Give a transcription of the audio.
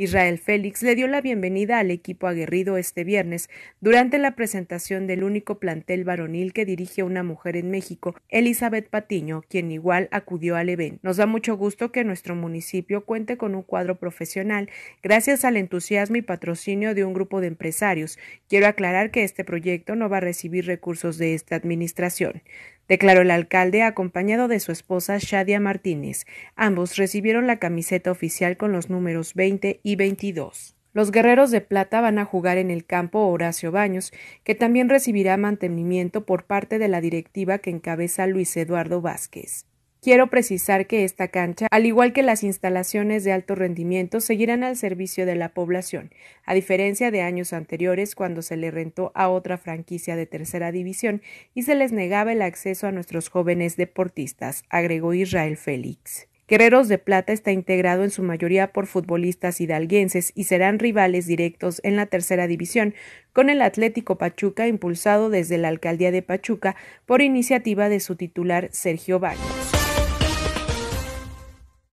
Israel Félix le dio la bienvenida al equipo aguerrido este viernes durante la presentación del único plantel varonil que dirige una mujer en México, Elizabeth Patiño, quien igual acudió al evento. Nos da mucho gusto que nuestro municipio cuente con un cuadro profesional gracias al entusiasmo y patrocinio de un grupo de empresarios. Quiero aclarar que este proyecto no va a recibir recursos de esta administración declaró el alcalde acompañado de su esposa Shadia Martínez. Ambos recibieron la camiseta oficial con los números 20 y 22. Los guerreros de plata van a jugar en el campo Horacio Baños, que también recibirá mantenimiento por parte de la directiva que encabeza Luis Eduardo Vázquez. Quiero precisar que esta cancha, al igual que las instalaciones de alto rendimiento, seguirán al servicio de la población, a diferencia de años anteriores cuando se le rentó a otra franquicia de tercera división y se les negaba el acceso a nuestros jóvenes deportistas, agregó Israel Félix. Guerreros de Plata está integrado en su mayoría por futbolistas hidalguenses y serán rivales directos en la tercera división con el Atlético Pachuca impulsado desde la alcaldía de Pachuca por iniciativa de su titular Sergio Vargas.